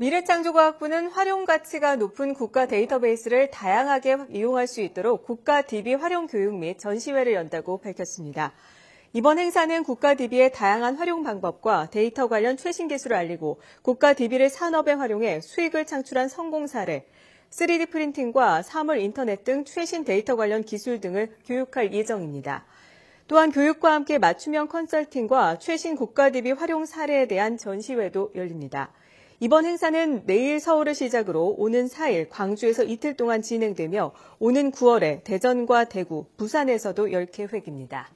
미래창조과학부는 활용 가치가 높은 국가 데이터베이스를 다양하게 이용할 수 있도록 국가 DB 활용 교육 및 전시회를 연다고 밝혔습니다. 이번 행사는 국가 DB의 다양한 활용 방법과 데이터 관련 최신 기술을 알리고 국가 DB를 산업에 활용해 수익을 창출한 성공 사례, 3D 프린팅과 사물 인터넷 등 최신 데이터 관련 기술 등을 교육할 예정입니다. 또한 교육과 함께 맞춤형 컨설팅과 최신 국가 DB 활용 사례에 대한 전시회도 열립니다. 이번 행사는 내일 서울을 시작으로 오는 4일 광주에서 이틀 동안 진행되며 오는 9월에 대전과 대구, 부산에서도 10개 획입니다.